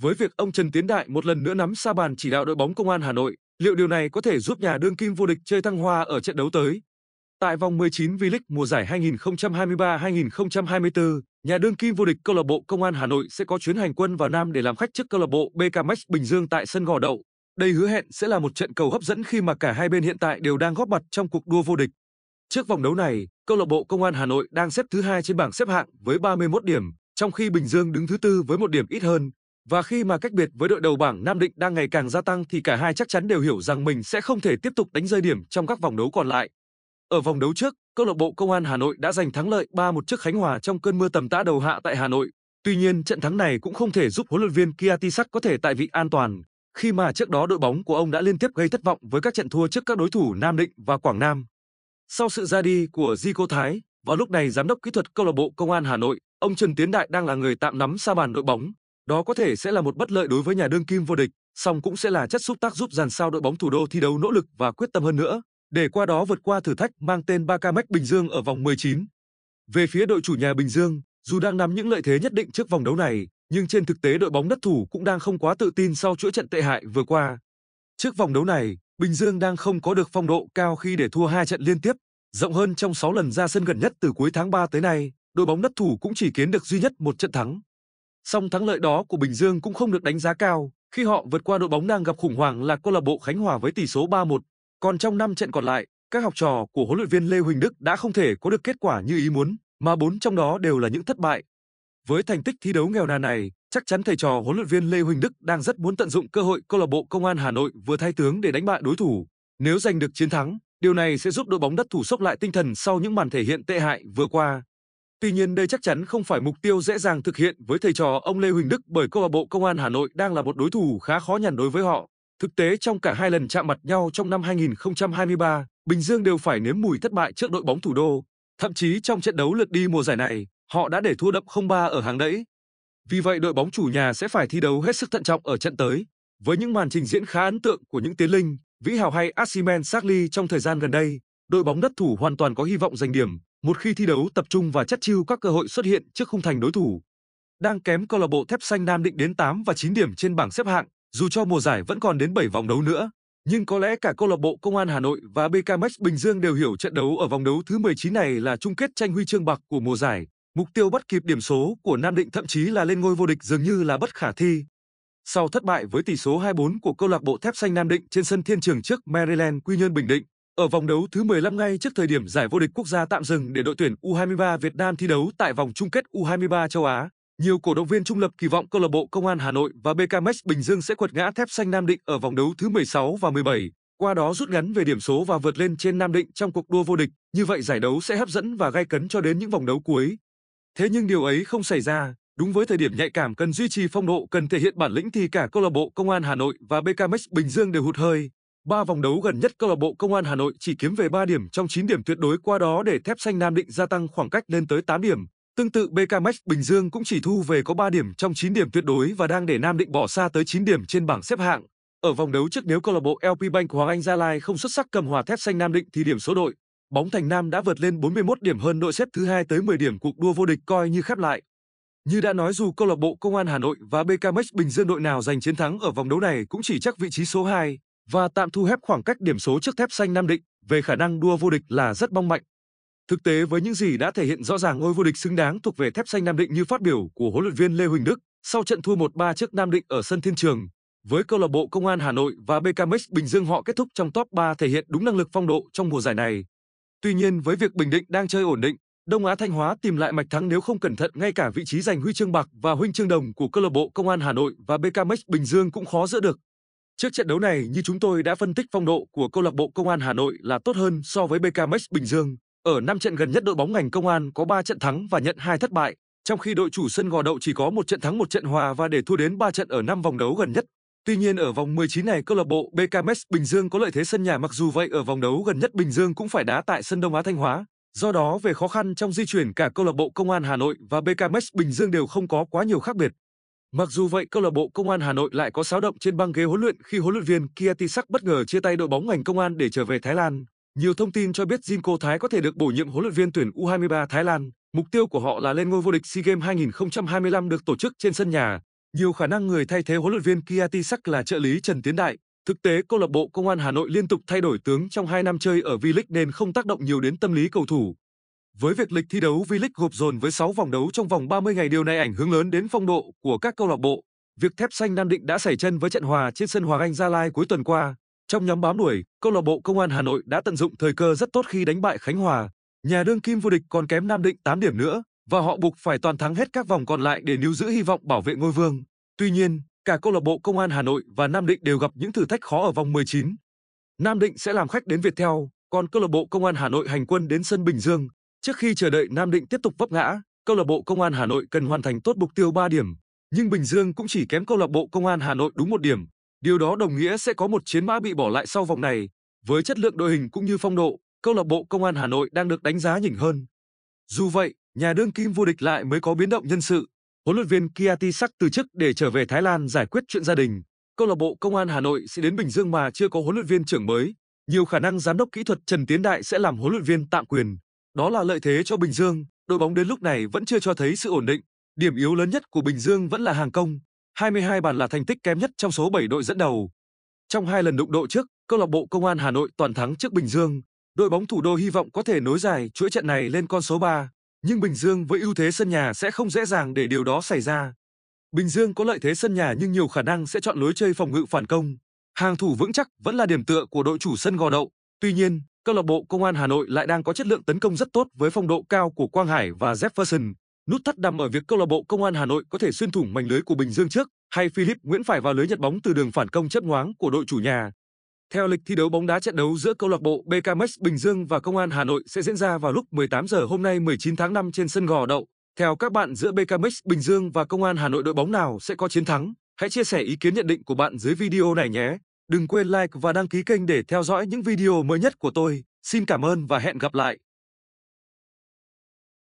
Với việc ông Trần Tiến Đại một lần nữa nắm sa bàn chỉ đạo đội bóng Công an Hà Nội, liệu điều này có thể giúp nhà đương kim vô địch chơi thăng hoa ở trận đấu tới? Tại vòng 19 V-League mùa giải 2023-2024, nhà đương kim vô địch câu lạc bộ Công an Hà Nội sẽ có chuyến hành quân vào Nam để làm khách trước câu lạc bộ BK Max Bình Dương tại sân Gò Đậu. Đây hứa hẹn sẽ là một trận cầu hấp dẫn khi mà cả hai bên hiện tại đều đang góp mặt trong cuộc đua vô địch. Trước vòng đấu này, câu lạc bộ Công an Hà Nội đang xếp thứ hai trên bảng xếp hạng với 31 điểm, trong khi Bình Dương đứng thứ tư với một điểm ít hơn, và khi mà cách biệt với đội đầu bảng Nam Định đang ngày càng gia tăng thì cả hai chắc chắn đều hiểu rằng mình sẽ không thể tiếp tục đánh rơi điểm trong các vòng đấu còn lại. Ở vòng đấu trước, câu lạc bộ Công an Hà Nội đã giành thắng lợi 3-1 trước Khánh Hòa trong cơn mưa tầm tã đầu hạ tại Hà Nội. Tuy nhiên, trận thắng này cũng không thể giúp huấn luyện viên Kiatisak có thể tại vị an toàn, khi mà trước đó đội bóng của ông đã liên tiếp gây thất vọng với các trận thua trước các đối thủ Nam Định và Quảng Nam. Sau sự ra đi của Zico Thái, vào lúc này giám đốc kỹ thuật câu lạc bộ Công an Hà Nội, ông Trần Tiến Đại đang là người tạm nắm sa bàn đội bóng. Đó có thể sẽ là một bất lợi đối với nhà đương kim vô địch, song cũng sẽ là chất xúc tác giúp dàn sao đội bóng thủ đô thi đấu nỗ lực và quyết tâm hơn nữa, để qua đó vượt qua thử thách mang tên Bacamec Bình Dương ở vòng 19. Về phía đội chủ nhà Bình Dương, dù đang nắm những lợi thế nhất định trước vòng đấu này, nhưng trên thực tế đội bóng đất thủ cũng đang không quá tự tin sau chuỗi trận tệ hại vừa qua. Trước vòng đấu này, Bình Dương đang không có được phong độ cao khi để thua hai trận liên tiếp, rộng hơn trong 6 lần ra sân gần nhất từ cuối tháng 3 tới nay, đội bóng đất thủ cũng chỉ kiến được duy nhất một trận thắng. Song thắng lợi đó của Bình Dương cũng không được đánh giá cao khi họ vượt qua đội bóng đang gặp khủng hoảng là câu lạc bộ Khánh Hòa với tỷ số 3-1. Còn trong 5 trận còn lại, các học trò của huấn luyện viên Lê Huỳnh Đức đã không thể có được kết quả như ý muốn, mà bốn trong đó đều là những thất bại. Với thành tích thi đấu nghèo nàn này, chắc chắn thầy trò huấn luyện viên Lê Huỳnh Đức đang rất muốn tận dụng cơ hội câu lạc bộ Công an Hà Nội vừa thay tướng để đánh bại đối thủ. Nếu giành được chiến thắng, điều này sẽ giúp đội bóng đất thủ sốc lại tinh thần sau những màn thể hiện tệ hại vừa qua. Tuy nhiên đây chắc chắn không phải mục tiêu dễ dàng thực hiện với thầy trò ông Lê Huỳnh Đức bởi câu lạc bộ Công an Hà Nội đang là một đối thủ khá khó nhằn đối với họ. Thực tế trong cả hai lần chạm mặt nhau trong năm 2023, Bình Dương đều phải nếm mùi thất bại trước đội bóng thủ đô. Thậm chí trong trận đấu lượt đi mùa giải này, họ đã để thua đậm 0-3 ở hàng đẫy. Vì vậy đội bóng chủ nhà sẽ phải thi đấu hết sức thận trọng ở trận tới. Với những màn trình diễn khá ấn tượng của những tiến linh, Vĩ Hào hay Asimen Sarli trong thời gian gần đây, đội bóng đất thủ hoàn toàn có hy vọng giành điểm. Một khi thi đấu tập trung và chất chiêu các cơ hội xuất hiện trước khung thành đối thủ. Đang kém câu lạc bộ Thép Xanh Nam Định đến 8 và 9 điểm trên bảng xếp hạng, dù cho mùa giải vẫn còn đến 7 vòng đấu nữa, nhưng có lẽ cả câu lạc bộ Công an Hà Nội và BKMX Bình Dương đều hiểu trận đấu ở vòng đấu thứ 19 này là chung kết tranh huy chương bạc của mùa giải. Mục tiêu bắt kịp điểm số của Nam Định thậm chí là lên ngôi vô địch dường như là bất khả thi. Sau thất bại với tỷ số 2-4 của câu lạc bộ Thép Xanh Nam Định trên sân Thiên Trường trước Maryland Quy Nhơn Bình Định, ở vòng đấu thứ 15 ngay trước thời điểm giải vô địch quốc gia tạm dừng để đội tuyển U23 Việt Nam thi đấu tại vòng chung kết U23 châu Á, nhiều cổ động viên trung lập kỳ vọng câu lạc bộ Công an Hà Nội và BKMX Bình Dương sẽ quật ngã Thép xanh Nam Định ở vòng đấu thứ 16 và 17, qua đó rút ngắn về điểm số và vượt lên trên Nam Định trong cuộc đua vô địch. Như vậy giải đấu sẽ hấp dẫn và gay cấn cho đến những vòng đấu cuối. Thế nhưng điều ấy không xảy ra, Đúng với thời điểm nhạy cảm cần duy trì phong độ, cần thể hiện bản lĩnh thì cả câu lạc bộ Công an Hà Nội và BKMX Bình Dương đều hụt hơi. 3 vòng đấu gần nhất câu lạc bộ Công an Hà Nội chỉ kiếm về 3 điểm trong 9 điểm tuyệt đối qua đó để thép xanh Nam Định gia tăng khoảng cách lên tới 8 điểm. Tương tự BKMX Bình Dương cũng chỉ thu về có 3 điểm trong 9 điểm tuyệt đối và đang để Nam Định bỏ xa tới 9 điểm trên bảng xếp hạng. Ở vòng đấu trước nếu câu lạc bộ LP Bank Hoàng Anh Gia Lai không xuất sắc cầm hòa thép xanh Nam Định thì điểm số đội, bóng Thành Nam đã vượt lên 41 điểm hơn đội xếp thứ hai tới 10 điểm cuộc đua vô địch coi như khép lại. Như đã nói dù câu lạc bộ Công an Hà Nội và BKMX Bình Dương đội nào giành chiến thắng ở vòng đấu này cũng chỉ chắc vị trí số 2 và tạm thu hẹp khoảng cách điểm số trước thép xanh Nam Định về khả năng đua vô địch là rất mong mạnh. Thực tế với những gì đã thể hiện rõ ràng ngôi vô địch xứng đáng thuộc về thép xanh Nam Định như phát biểu của huấn luyện viên Lê Huỳnh Đức sau trận thua 1-3 trước Nam Định ở sân Thiên Trường, với câu lạc bộ Công an Hà Nội và BKMX Bình Dương họ kết thúc trong top 3 thể hiện đúng năng lực phong độ trong mùa giải này. Tuy nhiên với việc Bình Định đang chơi ổn định, Đông Á Thanh Hóa tìm lại mạch thắng nếu không cẩn thận ngay cả vị trí giành huy chương bạc và huy chương đồng của câu lạc bộ Công an Hà Nội và BKMX Bình Dương cũng khó giữ được. Trước trận đấu này, như chúng tôi đã phân tích phong độ của câu lạc bộ Công an Hà Nội là tốt hơn so với BKMX Bình Dương. Ở 5 trận gần nhất đội bóng ngành Công an có 3 trận thắng và nhận 2 thất bại, trong khi đội chủ sân Gò Đậu chỉ có một trận thắng một trận hòa và để thua đến 3 trận ở 5 vòng đấu gần nhất. Tuy nhiên ở vòng 19 này câu lạc bộ BKMX Bình Dương có lợi thế sân nhà mặc dù vậy ở vòng đấu gần nhất Bình Dương cũng phải đá tại sân Đông Á Thanh Hóa. Do đó về khó khăn trong di chuyển cả câu lạc bộ Công an Hà Nội và BKMX Bình Dương đều không có quá nhiều khác biệt. Mặc dù vậy, câu lạc bộ Công an Hà Nội lại có sáo động trên băng ghế huấn luyện khi huấn luyện viên Kiatisak bất ngờ chia tay đội bóng ngành công an để trở về Thái Lan. Nhiều thông tin cho biết Jinko Thái có thể được bổ nhiệm huấn luyện viên tuyển U23 Thái Lan. Mục tiêu của họ là lên ngôi vô địch SEA Games 2025 được tổ chức trên sân nhà. Nhiều khả năng người thay thế huấn luyện viên Kiatisak là trợ lý Trần Tiến Đại. Thực tế, câu lạc bộ Công an Hà Nội liên tục thay đổi tướng trong 2 năm chơi ở V-League nên không tác động nhiều đến tâm lý cầu thủ. Với việc lịch thi đấu V-League gộp dồn với 6 vòng đấu trong vòng 30 ngày điều này ảnh hưởng lớn đến phong độ của các câu lạc bộ. Việc Thép Xanh Nam Định đã xảy chân với trận hòa trên sân Hoàng Anh Gia Lai cuối tuần qua. Trong nhóm bám đuổi, câu lạc bộ Công an Hà Nội đã tận dụng thời cơ rất tốt khi đánh bại Khánh Hòa. Nhà đương kim vô địch còn kém Nam Định 8 điểm nữa và họ buộc phải toàn thắng hết các vòng còn lại để níu giữ hy vọng bảo vệ ngôi vương. Tuy nhiên, cả câu lạc bộ Công an Hà Nội và Nam Định đều gặp những thử thách khó ở vòng 19. Nam Định sẽ làm khách đến Viettel, còn câu lạc bộ Công an Hà Nội hành quân đến sân Bình Dương. Trước khi chờ đợi Nam Định tiếp tục vấp ngã, câu lạc bộ Công an Hà Nội cần hoàn thành tốt mục tiêu 3 điểm, nhưng Bình Dương cũng chỉ kém câu lạc bộ Công an Hà Nội đúng một điểm. Điều đó đồng nghĩa sẽ có một chiến mã bị bỏ lại sau vòng này. Với chất lượng đội hình cũng như phong độ, câu lạc bộ Công an Hà Nội đang được đánh giá nhỉnh hơn. Dù vậy, nhà đương kim vô địch lại mới có biến động nhân sự. Huấn luyện viên Kiati sắc từ chức để trở về Thái Lan giải quyết chuyện gia đình. Câu lạc bộ Công an Hà Nội sẽ đến Bình Dương mà chưa có huấn luyện viên trưởng mới. Nhiều khả năng giám đốc kỹ thuật Trần Tiến Đại sẽ làm huấn luyện viên tạm quyền. Đó là lợi thế cho Bình Dương, đội bóng đến lúc này vẫn chưa cho thấy sự ổn định. Điểm yếu lớn nhất của Bình Dương vẫn là hàng công, 22 bàn là thành tích kém nhất trong số 7 đội dẫn đầu. Trong hai lần đụng độ trước, câu lạc bộ Công an Hà Nội toàn thắng trước Bình Dương. Đội bóng thủ đô hy vọng có thể nối dài chuỗi trận này lên con số 3, nhưng Bình Dương với ưu thế sân nhà sẽ không dễ dàng để điều đó xảy ra. Bình Dương có lợi thế sân nhà nhưng nhiều khả năng sẽ chọn lối chơi phòng ngự phản công. Hàng thủ vững chắc vẫn là điểm tựa của đội chủ sân Gò Đậu. Tuy nhiên, Câu lạc bộ Công an Hà Nội lại đang có chất lượng tấn công rất tốt với phong độ cao của Quang Hải và Jefferson. Nút thắt nằm ở việc câu lạc bộ Công an Hà Nội có thể xuyên thủng mảnh lưới của Bình Dương trước, hay Philip Nguyễn phải vào lưới nhận bóng từ đường phản công chất ngoáng của đội chủ nhà. Theo lịch thi đấu bóng đá trận đấu giữa câu lạc bộ BKMX Bình Dương và Công an Hà Nội sẽ diễn ra vào lúc 18 giờ hôm nay 19 tháng 5 trên sân Gò Đậu. Theo các bạn giữa BKMX Bình Dương và Công an Hà Nội đội bóng nào sẽ có chiến thắng? Hãy chia sẻ ý kiến nhận định của bạn dưới video này nhé. Đừng quên like và đăng ký kênh để theo dõi những video mới nhất của tôi. Xin cảm ơn và hẹn gặp lại.